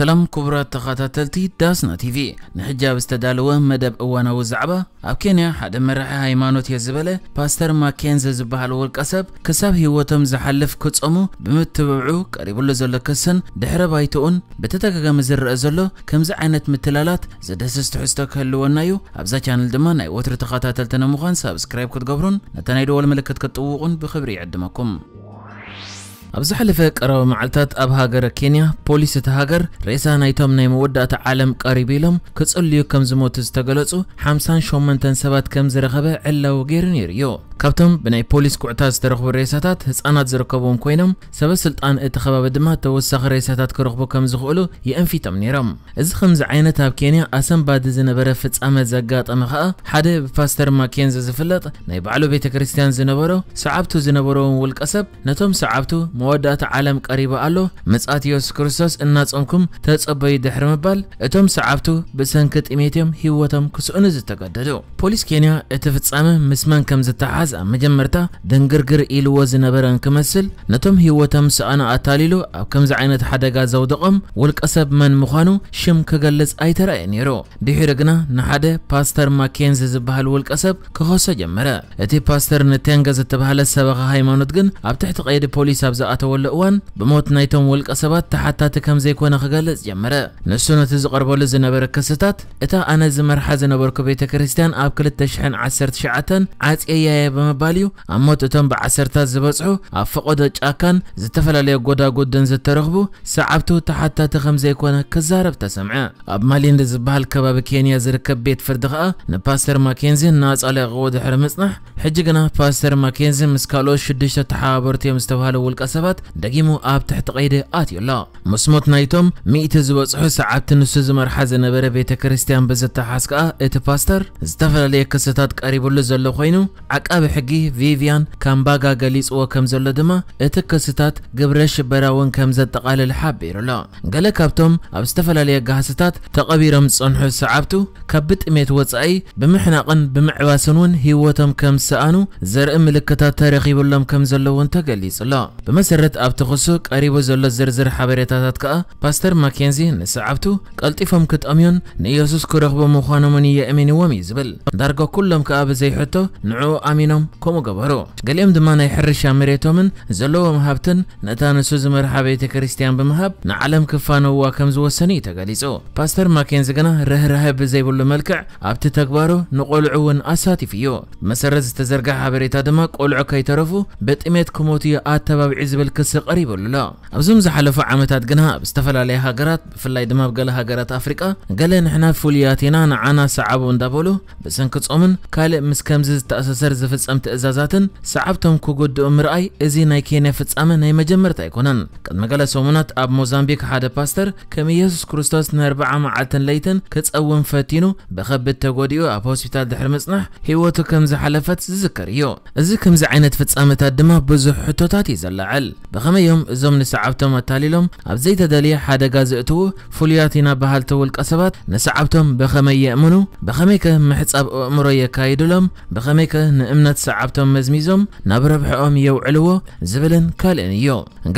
سلام كبرى تقاتلتي داسنا تي في نحجاب استدالوه مدب اوانا وزعبا اب كينيا حد مرحي هايمانوت يزبله باستر ما كينز زبحال والقسب كساب هيوتم زحلف كوتس كصمو بمتبعو اللو زولة كسن دحره بايتون بتتاكا مزر ازولو كمز عينت متلالات زده زدسست حستو كهلوونايو ابزا شانل دما ناي وتر تقاتلتنا مخان سابسكرايب كتقبرون نتانا نتنايدو والملكت كتقوقون بخبري عدمكم. ابزح لفك ارو معلتات اب هاجر كينيا بوليس تهاجر رئيسا نايتوم نايم ودات عالم قريبي لهم كتسول ليو كم زموت استقلوصو حمسان شومنتن سبات كم زرغبة علا وغير نيريو كابتن بناي بوليس كوعتاز ترغبو رئيساتات هسانات زرقبوهم كوينم سبا سلطان اتخبا بدما توسخ رئيساتات كرغبو كم زغولو ينفي تمنيرم از خمز عينة اب كينيا اسم بعد زنبرة فتس اما زقات اما خاء حدا بفاستر ما كينز زفلت ناي بعلو بيتا كريستيان زنبرو سعبتو زنبرو ولك اسب نتوم سعبتو مودات عالم قريبة ألو مصات يوس كرسوس الناس أمكم تتصبي دحر مبال اتم سعبتو بسنكت إميتهم هيوتهم كسؤن زتقددو بوليس كينيا اتفت سامه مسمان كم زتحاز مجمرتا دنگرگر إلو بران كمسل نتم هيوتهم سأنا أتاليلو او كم زعينة حدقا زودقم والقصب من مخانو شم كغلص أيترأي نيرو دحر قنا نحادة باستر ماكينز زبهال والقصب كخوصة جمرا اتي باستر نتينغ زتبهال السبق هاي قن أب تحت قيد بوليس أبزا زاتول اوان بموت نايتوم ولك اسبات تحت تكم زي كون خغلز يمرى نسونا تزقربو لزنا بركستات اتا انا زمر حزن بركو بيت كريستيان اب كل تشحن 10 شعتن عاص اي اي بمباليو اموت اتم ب 10 تا زبصو افقود جاكان زتفلا لي غودا غودن زترغبو سعبتو تحت تخم زي كون كزارب تسمع اب مالين لزبال كباب كينيا زركب بيت فردغا نباستر ماكنزي ناص على غود حرمصنح حجقنا باستر ماكنزي مسكالو شدشت حابرت يمستوالو ولك اسبات ሰባት ደጊሙ ኣብ ትሕቲ ቀይዲ ኣትዩ ኣሎ ምስ ሞት ናይቶም ሚእቲ ዝበፅሑ ሰዓብቲ ንሱ ዝመርሓ ዝነበረ ቤተ ክርስቲያን ብዝተሓስ ከዓ እቲ ፓስተር ዝተፈላለየ ክስታት ቀሪቡሉ ዘሎ ኮይኑ ዓቃቢ ሕጊ ቪቪያን ካምባጋ ገሊፅዎ ከም ዘሎ ድማ እቲ ክስታት ግብረ ሽበራ እውን ከም ዘጠቃልል ሓቢሩ ኣሎ ገለ ካብቶም ኣብ ዝተፈላለየ ጋህስታት ተቐቢሮም ዝፀንሑ ሰዓብቱ ካብ ብጥሜት ወፃኢ ብምሕናቕን ብምዕባስን እውን ሂወቶም ከም ዝሰኣኑ ዘርኢ ምልክታት ተረኺቡሎም ከም ዘለውን ተገሊጹ ኣሎ መሰረት ኣብ ተኸሶ ቀሪቦ ዘሎ ዝርዝር ሓበሬታታት ከዓ ፓስተር ማኬንዚ ንሰዓብቱ ቀልጢፎም ክጠምዮን ንኢየሱስ ክረኽቦ ምዃኖምን እየ እሚንዎም እዩ ዝብል ዳርጋ ኩሎም ከዓ ብዘይሕቶ ንዕኡ ኣሚኖም ከምኡ ገበሩ ገሊኦም ድማ ናይ ሕርሻ መሬቶምን ዘለዎም ሃብትን ነታ ንሱ ዝመርሓ ቤተ ክርስቲያን ብምሃብ ንዓለም ክፋነውዋ ከም ዝወሰኑ እዩ ተገሊጹ ፓስተር ማኬንዚ ግና ርህራህ ብዘይብሉ መልክዕ ኣብቲ ተግባሩ ንቆልዑ እውን ኣሳቲፍ እዩ መሰረት ዝተዘርግሐ ሓበሬታ ድማ ቆልዑ ከይተረፉ ብጥሜት ክሞቱ እዩ ኣተባቢዑ زبل كسي قريب ولا لا ابزم زحلف عمتات قنها بستفل علي هاجرات بفلاي دماب قال هاجرات افريقا قال نحنا فولياتنا نعانا سعب وندابولو بس انكتس امن كالي مس كمزز تأسسر زفتس ام تأزازاتن سعبتهم كو قد امرأي ازي نايكينا فتس امن هي مجمر تايكونن قد مقالة سومنات اب موزامبيك حادة باستر كم يسوس كريستوس نربع معالتن ليتن كتس اوان فاتينو بخب التقوديو اب هوسبيتال دحر مصنح هيوتو كمز حلفت زكريو ازي كمز عينت فتس امتات بزو حتوتاتي زلعل hal ብኸመዮም እዞም ንሰዓብቶም ኣታሊሎም ኣብ ዘይተደልየ ሓደጋ ዝእትዉ ፍሉያት ኢና ባህልቲ ውልቀ ሰባት ንሰዓብቶም ብኸመይ የእምኑ ብኸመይ ከ ምሕፃብ ኣእምሮ የካይድሎም ብኸመይ ከ ንእምነት ሰዓብቶም መዝሚዞም ናብ ረብሕኦም የውዕልዎ ዝብልን ካልእን እዮ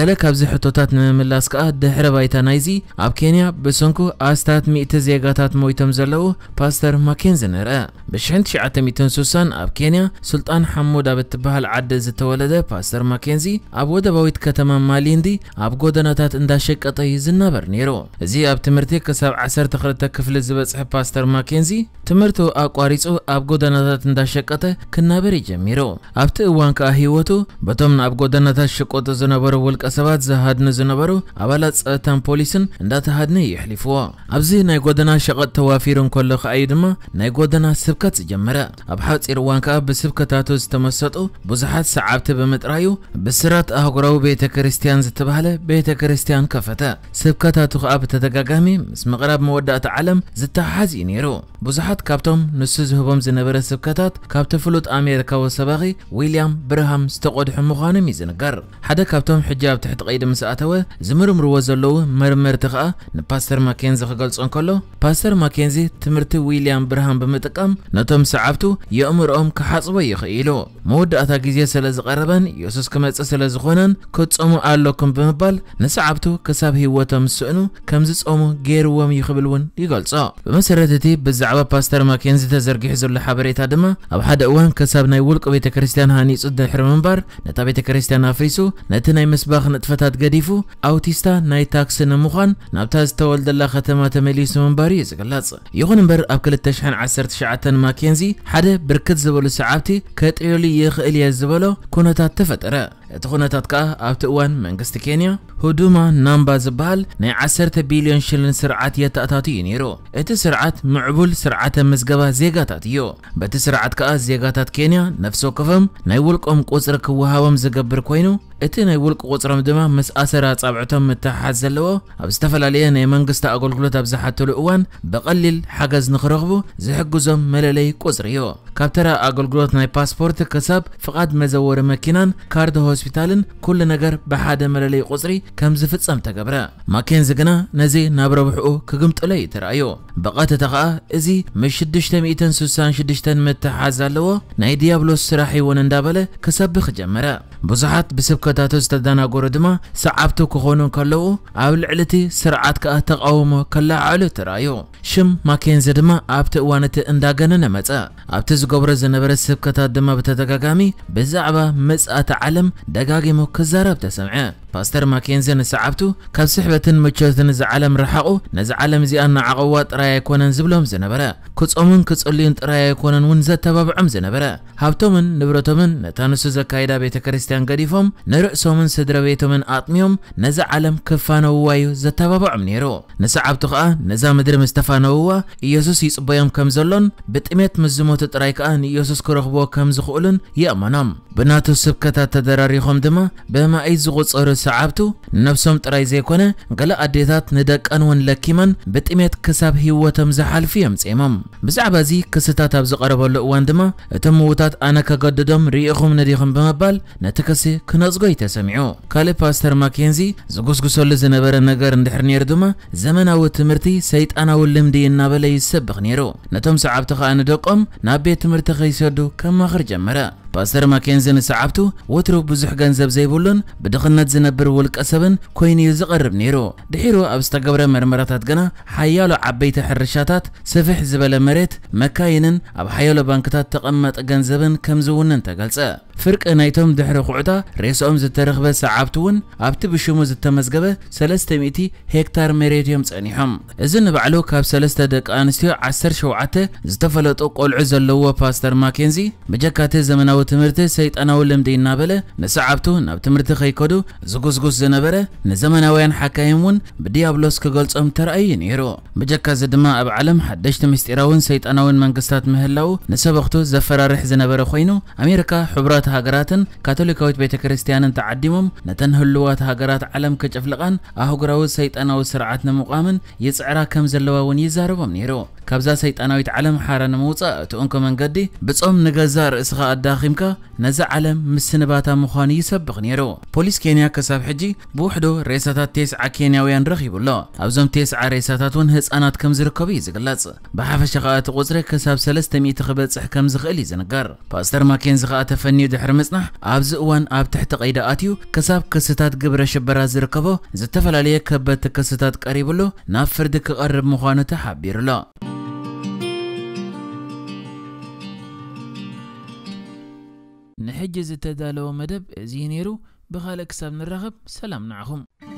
ገለ ካብዚ ሕቶታት ንምምላስ ከዓ ድሕረ ባይታ ናይዚ ኣብ ኬንያ ብሰንኩ ኣስታት 100 ዜጋታት ሞይቶም ዘለዉ ፓስተር ማኬንዝ ንርአ ብ1960 ኣብ ኬንያ ሱልጣን ሓሙድ ኣብ እትበሃል ዓዲ ዝተወለደ ፓስተር ማኬንዚ ኣብ ወደባዊት ከተማ ማሊንዲ እንዲ ኣብ ጎደናታት እንዳሸቀጠ እዩ ዝነበር ነይሩ እዚ ኣብ ትምህርቲ ክሳብ 12 ክፍሊ ዝበፅሐ ፓስተር ማኬንዚ ትምህርቱ ኣቋሪፁ ኣብ ጎደናታት እንዳሸቀጠ ክናበር ጀሚሩ ኣብቲ እዋን ከዓ ህይወቱ በቶም ኣብ ጎደናታት ሸቆጡ ዝነበሩ ውልቀ ሰባት ዝሃድኑ ዝነበሩ ኣባላት ፀጥታን ፖሊስን እንዳተሃድነ ይሕሊፍዎ ኣብዚ ናይ ጎደና ሸቐጥ ተዋፊሩ እንከሎ ከዓ እዩ ድማ ናይ ጎደና ስብከት ዝጀመረ ኣብ ሓፂር እዋን ከዓ ብስብከታቱ ዝተመሰጡ ብዙሓት ሰዓብቲ ብምጥራዩ ብስራት ኣህጉራዊ ቤተ ክርስቲያን ዝተባህለ ቤተ ክርስቲያን ከፈተ ስብከታቱ ከዓ ብተደጋጋሚ ምስ ምቕራብ መወዳእቲ ዓለም ዝተሓሓዝ እዩ ነይሩ ብዙሓት ካብቶም ንሱ ዝህቦም ዝነበረ ስብከታት ካብቲ ፍሉጥ ኣሜሪካዊ ሰባኺ ዊልያም ብርሃም ዝተቆድሑ ምዃኖም እዩ ዝንገር ሓደ ካብቶም ሕጂ ኣብ ትሕቲ ቀይዲ ምስኣተወ ዝምርምርዎ ዘለዉ መርመርቲ ከዓ ንፓስተር ማኬንዚ ክገልጾ እንከሎ ፓስተር ማኬንዚ ትምህርቲ ዊልያም ብርሃም ብምጥቃም ነቶም ሰዓብቱ የእምርኦም ክሓፅቦ ይኽኢሉ መወዳእታ ግዜ ስለ ዝቐረበን ኢየሱስ ክመፅእ ስለ ዝኾነን كوتس أمو آلوكم بمبال نسا عبتو كساب هيواتا مسوئنو كمزيس أمو غير وام يخبلون يقالصا بمسرتتي بزعبا باستر ماكينزي تزرقي حزو لحابريتا دما أو حادا اوان كساب ناي ولك بيتا كريستيان هاني صد حرم مبار نتا بيتا كريستيان آفريسو نتا ناي مسباخ نتفتات قديفو أوتيستا ناي تاكس نموخان نابتاز تولد الله ختما تميليسو منباري يزقلاص يغن مبر أبكل التشحن عسر تشعتن ماكينزي حادا بركت زبولو سعبتي كتعيولي يخ إليا الزبولو كونتا تفتره اتخونا تاتكا ابتقوان منقست كينيا هدوما نامبا زبال ني عسر تبيليون شلن سرعات يتاتاتي ينيرو اتي سرعات معبول سرعات مزقبا زيقاتات يو باتي سرعات كا زيقاتات كينيا نفسو كفم ني ولقوم قوصر كوهاوام زقبر كوينو اتنا يقولك قصرم دما مس اسرا صبعتهم متحاز زلو اب استفلاليه ناي منغستا اقول كلت ابزحتلو اوان بقلل حجز نخرغبو زحجزم مللي قصريو كابترا اقول كلت ناي باسبورت كساب فقاد مزور ماكينان كارد هوسبيتالن كل نجر بحاد مللي قصري كم زفصم تغبره ماكين زغنا نزي نابرو بحو كغمطلي ترايو بقات تقا ازي مش 600 سوسان 600 متحاز زلو ناي ديابلوس راح يونا ندابله بخجمره بزحت بسبك ተኸታተልቲ ዝተደናገሩ ድማ ሰዓብቲ ክኾኑ ከለዉ ኣብ ልዕሊ ስርዓት ከኣ ተቃውሞ ከላዓሉ ተራእዩ ሽም ማኬንዚ ድማ ኣብቲ እዋን እቲ እንዳገነነ መፀ ኣብቲ ዝገብሮ ዝነበረ ስብከታት ድማ ብተደጋጋሚ ብዛዕባ መጻእቲ ዓለም ደጋጊሙ ክዛረብ ተሰምዐ باستر ماكينزي نسعبتو كاب سحبة مجوز نزعلم رحقو نزعلم زي أن عقوات رأي يكونن زبلهم زنبرا كتس أمن كتس أولين رأي يكونن ونزا تبابعم زنبرا هابتومن نبرتومن نتانسو زكايدا بيتا كريستيان قديفهم نرأسومن سدر بيتومن آطميهم نزعلم كفانو وايو زتبابعم نيرو نسعبتو خا نزا مدر مستفانو وا إيسوس يصبيهم كم زلون بتميت مزموت رايك أن إيسوس كرخبو كم زخولن يأمنام بناتو سبكتا تدراريخهم دما بما أي زغوص أرس سعابتو نفسهم ترى زيكونا قال أديتات ندك أنون لكيمن بتميت كسب هو تمزح الفيهم سيمم بزعبازي كستات أبزق أربعة واندما تموتات أنا كقددم ريخهم نديهم بمبال نتكسي كنزقوي تسمعو قال باستر ماكينزي زقوس قصول زنبرة نجار ندحر نيردما زمن أو تمرتي سيد أنا واللمدي النابلي يسبق نيرو نتم سعابتخ أنا دقم نابي تمرتخ يسردو كما خرج مرة ብእሰር ማኬንዝን ሰዓብቱ ወትሮ ብዙሕ ገንዘብ ዘይብሉን ብድኽነት ዝነብር ውልቀ ሰብን ኮይኑ እዩ ዝቐርብ ነይሩ ድሒሩ ኣብ ዝተገብረ መርመራታት ግና ሓያሎ ዓበይቲ ሕርሻታት ስፍሕ ዝበለ መሬት መካይንን ኣብ ሓያሎ ባንክታት ተቐመጠ ገንዘብን ከም ዝውንን ተገልጸ فرق نايتهم دحر قعدا رئيسهم زترخبة سعابتون أبت بشمو زتمزقبة سلسة مئتي هكتار مريتيوم صنيحهم إذن بعلو كاب سلسة دك أنستيو عسر شوعته زتفلت أقول عز اللوة باستر ماكنزي بجكاته أو تمرت سيد أنا ولم دي نابلة نسعابتو ناب تمرته خيكودو زقوز قوز زنبرة نزمناوين حكايمون أبلوس كغلص أم ترأي نيرو بجكا زدما أب علم حدشت مستيراون سيد ون منقستات مهلاو نسبختو زفرارح زنبرة خوينو أمريكا حبرات هاجرات كاثوليكوت بيت كريستيان تعدمهم نتنه اللوات هاجرات علم كجفلقان أهجروا سيد أنا وسرعتنا مقامن يسعرا كم زلوا ونيزاروا نيرو كابزا كابزه سيطانويت علم حاره نموصه تونكو منغدي بصوم نغزار اسخا اداخيمكا نزا عالم مسنباتا مخاني يسبق نيرو بوليس كينيا كساب حجي بوحدو ريساتا تيس ع كينيا ويان رخيب لو ابزوم تيس ع ريساتاتون حصانات كم زركوبي زغلاص بحفش قات قزره كساب 300 خبص حكم زغلي زنغر باستر ماكين زغا تفني دحر مصنح ابز وان اب تحت قيده اتيو كساب كستات غبر شبرا زركبو زتفلاليه كبت كستات قريب لو نافردك قرب مخانه تحبير لو Thank حجز تدالو مدب زينيرو بخالك سب الرغب سلام نعهم